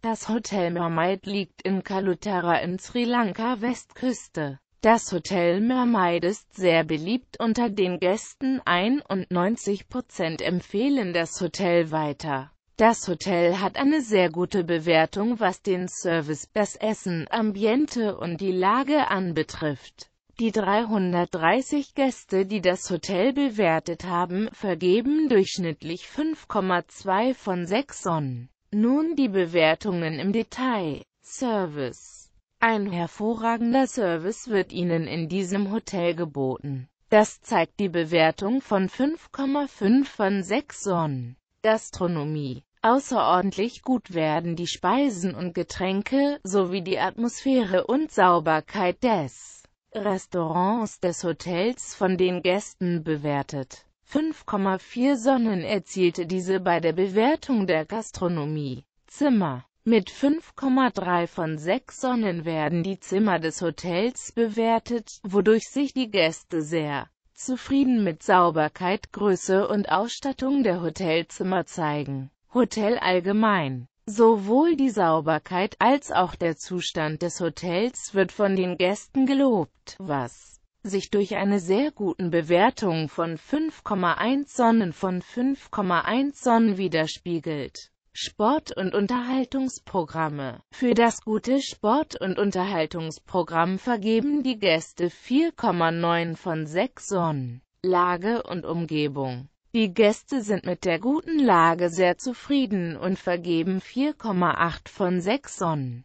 Das Hotel Mermaid liegt in Kalutara in Sri Lanka Westküste. Das Hotel Mermaid ist sehr beliebt unter den Gästen, 91% empfehlen das Hotel weiter. Das Hotel hat eine sehr gute Bewertung, was den Service, das Essen, Ambiente und die Lage anbetrifft. Die 330 Gäste, die das Hotel bewertet haben, vergeben durchschnittlich 5,2 von 6 Sonnen. Nun die Bewertungen im Detail. Service. Ein hervorragender Service wird Ihnen in diesem Hotel geboten. Das zeigt die Bewertung von 5,5 von 6 Sonnen. Gastronomie. Außerordentlich gut werden die Speisen und Getränke, sowie die Atmosphäre und Sauberkeit des Restaurants des Hotels von den Gästen bewertet. 5,4 Sonnen erzielte diese bei der Bewertung der Gastronomie. Zimmer mit 5,3 von 6 Sonnen werden die Zimmer des Hotels bewertet, wodurch sich die Gäste sehr zufrieden mit Sauberkeit, Größe und Ausstattung der Hotelzimmer zeigen. Hotel allgemein Sowohl die Sauberkeit als auch der Zustand des Hotels wird von den Gästen gelobt, was sich durch eine sehr guten Bewertung von 5,1 Sonnen von 5,1 Sonnen widerspiegelt. Sport- und Unterhaltungsprogramme Für das gute Sport- und Unterhaltungsprogramm vergeben die Gäste 4,9 von 6 Sonnen. Lage und Umgebung Die Gäste sind mit der guten Lage sehr zufrieden und vergeben 4,8 von 6 Sonnen.